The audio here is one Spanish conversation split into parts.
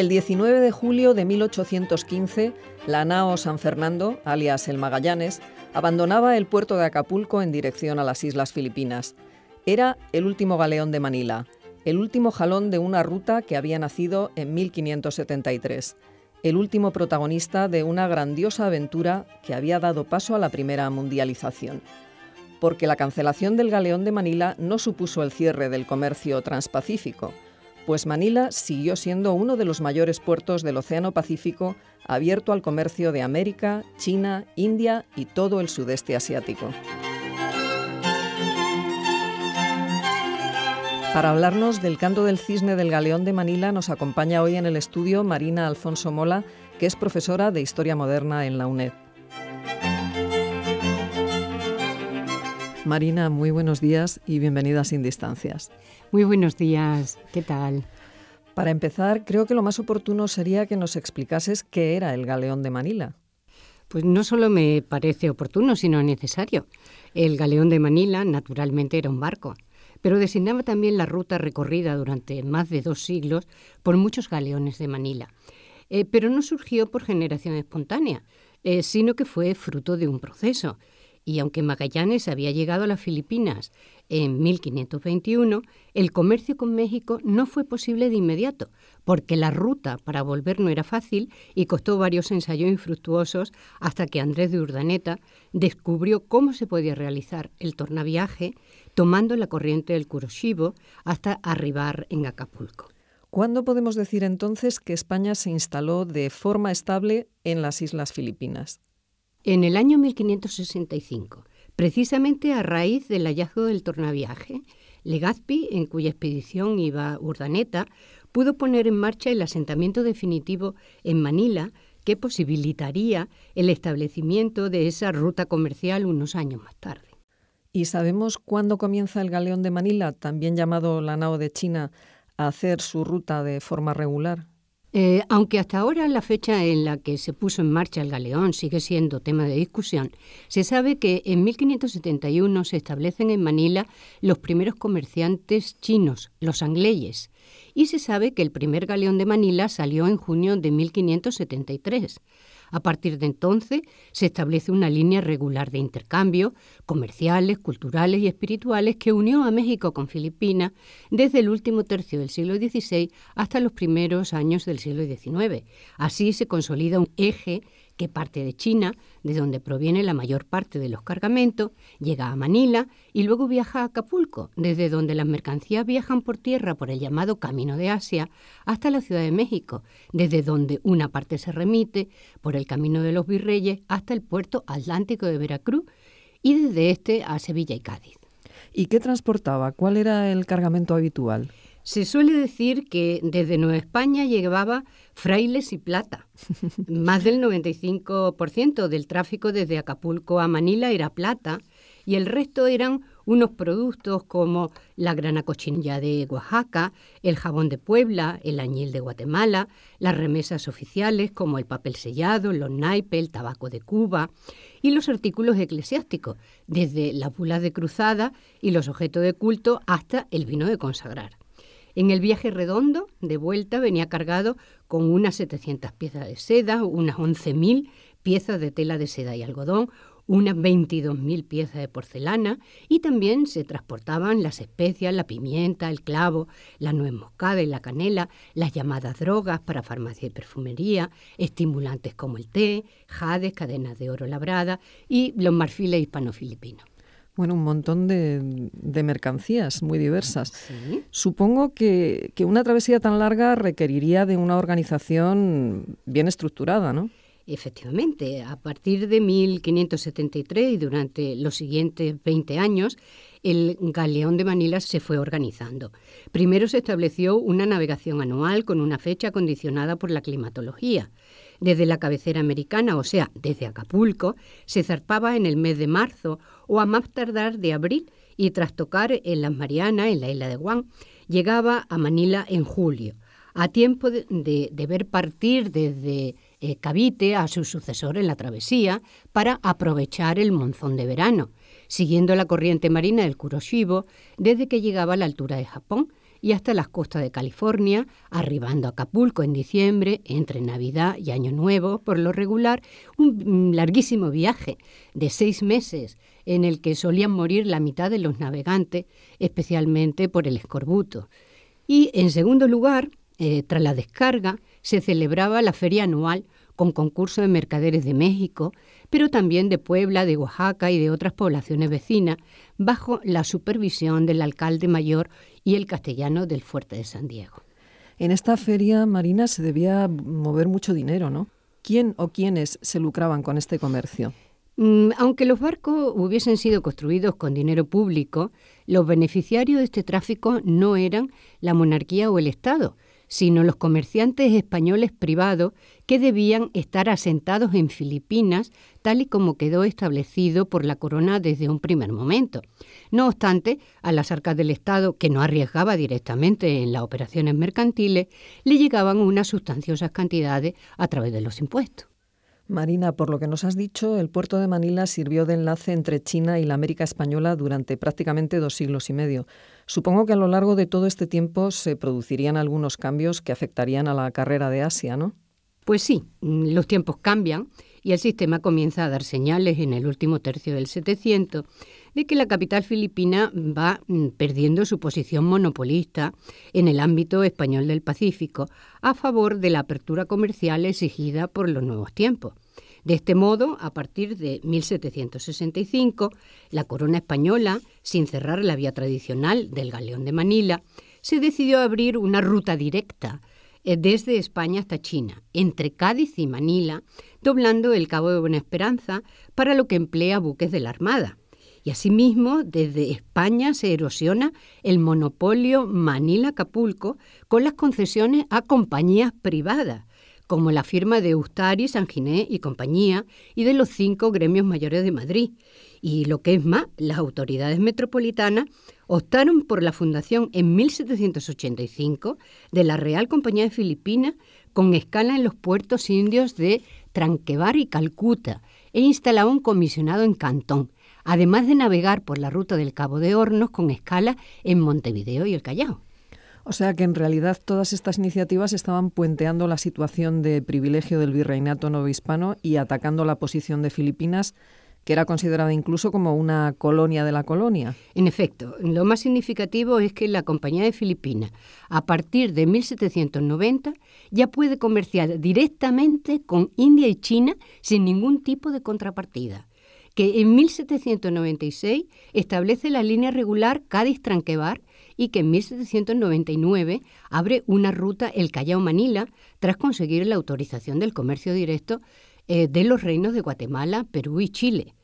El 19 de julio de 1815, la nao San Fernando, alias el Magallanes, abandonaba el puerto de Acapulco en dirección a las Islas Filipinas. Era el último galeón de Manila, el último jalón de una ruta que había nacido en 1573, el último protagonista de una grandiosa aventura que había dado paso a la primera mundialización. Porque la cancelación del galeón de Manila no supuso el cierre del comercio transpacífico, pues Manila siguió siendo uno de los mayores puertos del Océano Pacífico abierto al comercio de América, China, India y todo el sudeste asiático. Para hablarnos del canto del cisne del galeón de Manila nos acompaña hoy en el estudio Marina Alfonso Mola, que es profesora de Historia Moderna en la UNED. Marina, muy buenos días y bienvenida Sin Distancias. Muy buenos días, ¿qué tal? Para empezar, creo que lo más oportuno sería que nos explicases qué era el galeón de Manila. Pues no solo me parece oportuno, sino necesario. El galeón de Manila, naturalmente, era un barco, pero designaba también la ruta recorrida durante más de dos siglos por muchos galeones de Manila. Eh, pero no surgió por generación espontánea, eh, sino que fue fruto de un proceso y aunque Magallanes había llegado a las Filipinas en 1521, el comercio con México no fue posible de inmediato, porque la ruta para volver no era fácil y costó varios ensayos infructuosos hasta que Andrés de Urdaneta descubrió cómo se podía realizar el tornaviaje tomando la corriente del Curoshibo hasta arribar en Acapulco. ¿Cuándo podemos decir entonces que España se instaló de forma estable en las Islas Filipinas? En el año 1565, precisamente a raíz del hallazgo del tornaviaje, Legazpi, en cuya expedición iba Urdaneta, pudo poner en marcha el asentamiento definitivo en Manila que posibilitaría el establecimiento de esa ruta comercial unos años más tarde. ¿Y sabemos cuándo comienza el galeón de Manila, también llamado la nao de China, a hacer su ruta de forma regular? Eh, aunque hasta ahora la fecha en la que se puso en marcha el galeón sigue siendo tema de discusión, se sabe que en 1571 se establecen en Manila los primeros comerciantes chinos, los angleyes, y se sabe que el primer galeón de Manila salió en junio de 1573. A partir de entonces se establece una línea regular de intercambios comerciales, culturales y espirituales que unió a México con Filipinas desde el último tercio del siglo XVI hasta los primeros años del siglo XIX. Así se consolida un eje que parte de China, de donde proviene la mayor parte de los cargamentos, llega a Manila y luego viaja a Acapulco, desde donde las mercancías viajan por tierra por el llamado Camino de Asia hasta la Ciudad de México, desde donde una parte se remite por el Camino de los Virreyes hasta el puerto atlántico de Veracruz y desde este a Sevilla y Cádiz. ¿Y qué transportaba? ¿Cuál era el cargamento habitual? Se suele decir que desde Nueva España llevaba frailes y plata. Más del 95% del tráfico desde Acapulco a Manila era plata y el resto eran unos productos como la grana cochinilla de Oaxaca, el jabón de Puebla, el añil de Guatemala, las remesas oficiales como el papel sellado, los naipes, el tabaco de Cuba y los artículos eclesiásticos, desde la bulas de cruzada y los objetos de culto hasta el vino de consagrar. En el viaje redondo, de vuelta, venía cargado con unas 700 piezas de seda, unas 11.000 piezas de tela de seda y algodón, unas 22.000 piezas de porcelana y también se transportaban las especias, la pimienta, el clavo, la nuez moscada y la canela, las llamadas drogas para farmacia y perfumería, estimulantes como el té, jades, cadenas de oro labrada y los marfiles hispano-filipinos bueno, un montón de, mercancías muy diversas. Supongo que, que una travesía tan larga requeriría de una organización bien estructurada, ¿no? Efectivamente, a partir de 1573 y durante los siguientes 20 años, el galeón de Manila se fue organizando. Primero se estableció una navegación anual con una fecha condicionada por la climatología. Desde la cabecera americana, o sea, desde Acapulco, se zarpaba en el mes de marzo o a más tardar de abril y tras tocar en las Marianas, en la isla de Guam, llegaba a Manila en julio, a tiempo de, ver partir desde eh, Cavite a su sucesor en la travesía para aprovechar el monzón de verano, siguiendo la corriente marina del Kuroshibo desde que llegaba a la altura de Japón y hasta las costas de California, arribando a Acapulco en diciembre, entre Navidad y Año Nuevo, por lo regular, un larguísimo viaje de seis meses en el que solían morir la mitad de los navegantes, especialmente por el escorbuto. Y en segundo lugar, eh, tras la descarga, se celebraba la feria anual con concurso de mercaderes de México, pero también de Puebla, de Oaxaca y de otras poblaciones vecinas, bajo la supervisión del alcalde mayor y el castellano del Fuerte de San Diego. En esta feria marina se debía mover mucho dinero, ¿no? ¿Quién o quiénes se lucraban con este comercio? Mm, aunque los barcos hubiesen sido construidos con dinero público, los beneficiarios de este tráfico no eran la monarquía o el Estado, sino los comerciantes españoles privados que debían estar asentados en Filipinas, tal y como quedó establecido por la corona desde un primer momento. No obstante, a las arcas del Estado, que no arriesgaba directamente en las operaciones mercantiles, le llegaban unas sustanciosas cantidades a través de los impuestos. Marina, por lo que nos has dicho, el puerto de Manila sirvió de enlace entre China y la América española durante prácticamente dos siglos y medio. Supongo que a lo largo de todo este tiempo se producirían algunos cambios que afectarían a la carrera de Asia, ¿no? Pues sí, mm, los tiempos cambian y el sistema comienza a dar señales en el último tercio del 700 de que la capital filipina va mm, perdiendo su posición monopolista en el ámbito español del Pacífico a favor de la apertura comercial exigida por los nuevos tiempos. De este modo, a partir de 1765, la corona española, sin cerrar la vía tradicional del galeón de Manila, se decidió abrir una ruta directa eh, desde España hasta China, entre Cádiz y Manila, doblando el Cabo de Buena Esperanza, para lo que emplea buques de la Armada. Y asimismo, desde España se erosiona el monopolio Manila-Acapulco con las concesiones a compañías privadas, como la firma de Ustari, Ginés y compañía, y de los cinco gremios mayores de Madrid. Y lo que es más, las autoridades metropolitanas optaron por la fundación en 1785 de la Real Compañía de Filipinas con escala en los puertos indios de Tranquebar y Calcuta e instalaron un comisionado en Cantón, además de navegar por la ruta del Cabo de Hornos con escala en Montevideo y el Callao. O sea que en realidad todas estas iniciativas estaban puenteando la situación de privilegio del virreinato novohispano y atacando la posición de Filipinas que era considerada incluso como una colonia de la colonia. En efecto, lo más significativo es que la Compañía de Filipinas, a partir de 1790, ya puede comerciar directamente con India y China sin ningún tipo de contrapartida que en 1796 establece la línea regular Cádiz-Tranquebar y que en 1799 abre una ruta el Callao-Manila tras conseguir la autorización del comercio directo eh, de los reinos de Guatemala, Perú y Chile.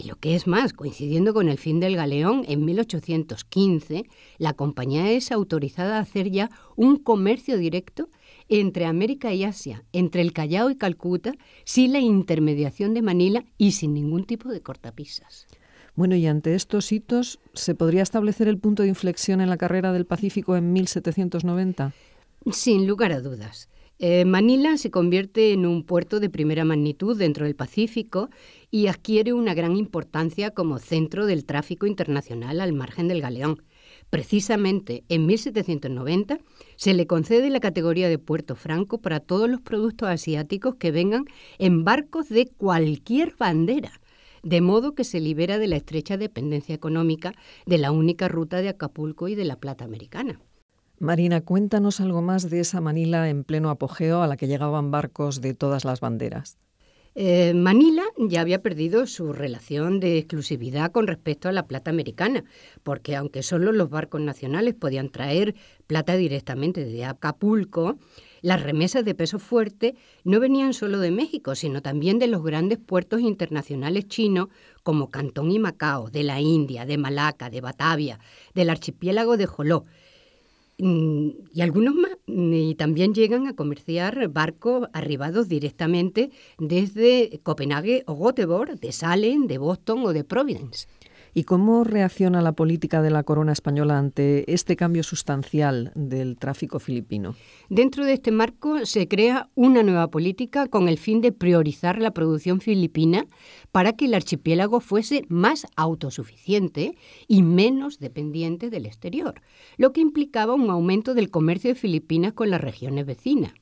Y lo que es más, coincidiendo con el fin del galeón, en 1815 la compañía es autorizada a hacer ya un comercio directo entre América y Asia, entre el Callao y Calcuta, sin la intermediación de Manila y sin ningún tipo de cortapisas. Bueno, y ante estos hitos, ¿se podría establecer el punto de inflexión en la carrera del Pacífico en 1790? Sin lugar a dudas. Eh, Manila se convierte en un puerto de primera magnitud dentro del Pacífico y adquiere una gran importancia como centro del tráfico internacional al margen del galeón. Precisamente en 1790 se le concede la categoría de puerto franco para todos los productos asiáticos que vengan en barcos de cualquier bandera, de modo que se libera de la estrecha dependencia económica de la única ruta de Acapulco y de la Plata Americana. Marina, cuéntanos algo más de esa Manila en pleno apogeo a la que llegaban barcos de todas las banderas. Eh, Manila ya había perdido su relación de exclusividad con respecto a la plata americana, porque aunque solo los barcos nacionales podían traer plata directamente de Acapulco, las remesas de peso fuerte no venían solo de México, sino también de los grandes puertos internacionales chinos como Cantón y Macao, de la India, de Malaca, de Batavia, del archipiélago de Joló mm, y algunos más y también llegan a comerciar barcos arribados directamente desde Copenhague o Göteborg, de Salem, de Boston o de Providence. ¿Y cómo reacciona la política de la corona española ante este cambio sustancial del tráfico filipino? Dentro de este marco se crea una nueva política con el fin de priorizar la producción filipina para que el archipiélago fuese más autosuficiente y menos dependiente del exterior, lo que implicaba un aumento del comercio de Filipinas con las regiones vecinas.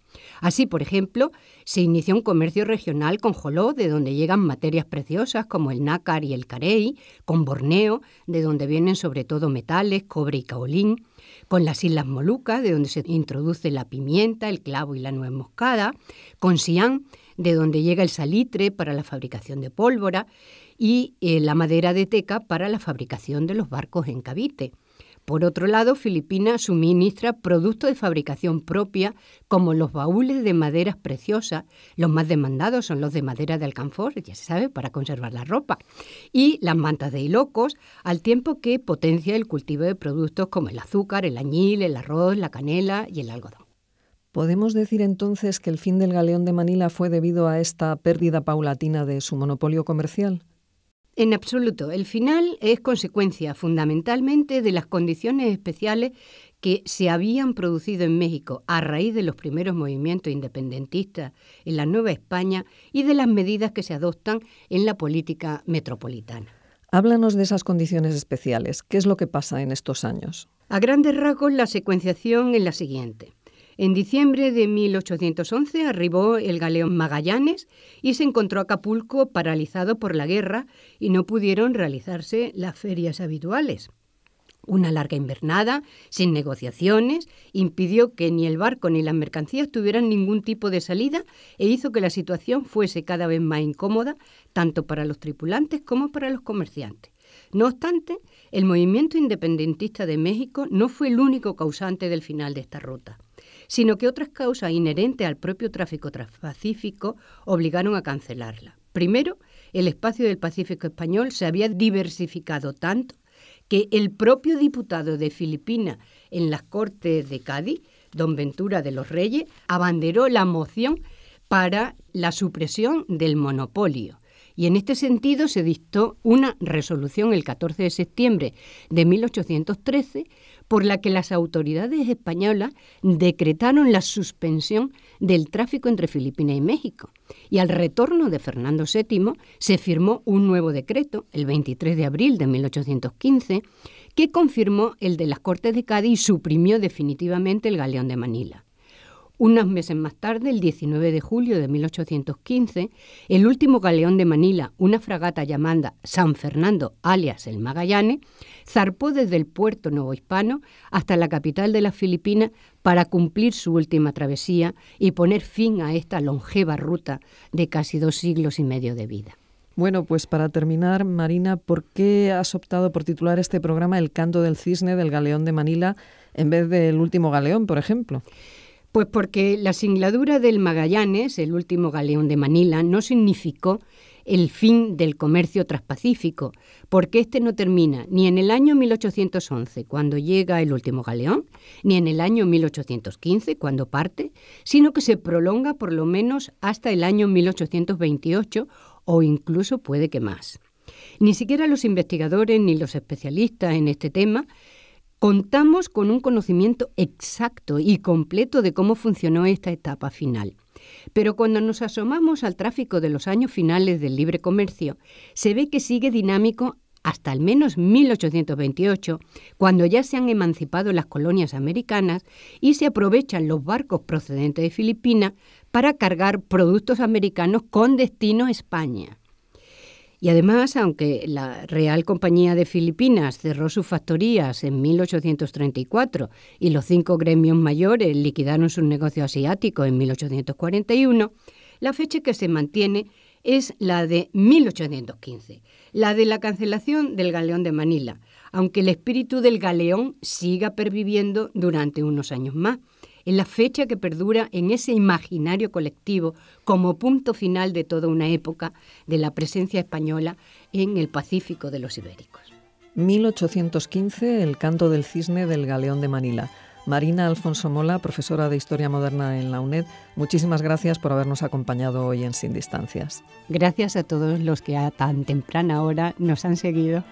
Así, por ejemplo, se inició un comercio regional con Joló, de donde llegan materias preciosas como el nácar y el carey, con Borneo, de donde vienen sobre todo metales, cobre y caolín, con las Islas Molucas, de donde se introduce la pimienta, el clavo y la nuez moscada, con Sian, de donde llega el salitre para la fabricación de pólvora y eh, la madera de teca para la fabricación de los barcos en cavite. Por otro lado, Filipinas suministra productos de fabricación propia, como los baúles de maderas preciosas. Los más demandados son los de madera de alcanfor, ya se sabe, para conservar la ropa. Y las mantas de hilocos, al tiempo que potencia el cultivo de productos como el azúcar, el añil, el arroz, la canela y el algodón. ¿Podemos decir entonces que el fin del galeón de Manila fue debido a esta pérdida paulatina de su monopolio comercial? En absoluto. El final es consecuencia fundamentalmente de las condiciones especiales que se habían producido en México a raíz de los primeros movimientos independentistas en la Nueva España y de las medidas que se adoptan en la política metropolitana. Háblanos de esas condiciones especiales. ¿Qué es lo que pasa en estos años? A grandes rasgos, la secuenciación es la siguiente. En diciembre de 1811 arribó el galeón Magallanes y se encontró Acapulco paralizado por la guerra y no pudieron realizarse las ferias habituales. Una larga invernada, sin negociaciones, impidió que ni el barco ni las mercancías tuvieran ningún tipo de salida e hizo que la situación fuese cada vez más incómoda, tanto para los tripulantes como para los comerciantes. No obstante, el movimiento independentista de México no fue el único causante del final de esta ruta sino que otras causas inherentes al propio tráfico transpacífico obligaron a cancelarla. Primero, el espacio del Pacífico español se había diversificado tanto que el propio diputado de Filipinas en las Cortes de Cádiz, don Ventura de los Reyes, abanderó la moción para la supresión del monopolio y en este sentido se dictó una resolución el 14 de septiembre de 1813 por la que las autoridades españolas decretaron la suspensión del tráfico entre Filipinas y México. Y al retorno de Fernando VII se firmó un nuevo decreto, el 23 de abril de 1815, que confirmó el de las Cortes de Cádiz y suprimió definitivamente el galeón de Manila. Unos meses más tarde, el 19 de julio de 1815, el último galeón de Manila, una fragata llamada San Fernando, alias el Magallanes, zarpó desde el puerto nuevo hispano hasta la capital de las Filipinas para cumplir su última travesía y poner fin a esta longeva ruta de casi dos siglos y medio de vida. Bueno, pues para terminar, Marina, ¿por qué has optado por titular este programa El canto del cisne del galeón de Manila en vez del último galeón, por ejemplo? Pues porque la singladura del Magallanes, el último galeón de Manila, no significó el fin del comercio transpacífico, porque este no termina ni en el año 1811, cuando llega el último galeón, ni en el año 1815, cuando parte, sino que se prolonga por lo menos hasta el año 1828 o incluso puede que más. Ni siquiera los investigadores ni los especialistas en este tema contamos con un conocimiento exacto y completo de cómo funcionó esta etapa final. Pero cuando nos asomamos al tráfico de los años finales del libre comercio, se ve que sigue dinámico hasta al menos 1828, cuando ya se han emancipado las colonias americanas y se aprovechan los barcos procedentes de Filipinas para cargar productos americanos con destino a España. Y además, aunque la Real Compañía de Filipinas cerró sus factorías en 1834 y los cinco gremios mayores liquidaron sus negocios asiáticos en 1841, la fecha que se mantiene es la de 1815, la de la cancelación del galeón de Manila, aunque el espíritu del galeón siga perviviendo durante unos años más en la fecha que perdura en ese imaginario colectivo como punto final de toda una época de la presencia española en el Pacífico de los Ibéricos. 1815, el canto del cisne del galeón de Manila. Marina Alfonso Mola, profesora de Historia Moderna en la UNED, muchísimas gracias por habernos acompañado hoy en Sin Distancias. Gracias a todos los que a tan temprana hora nos han seguido.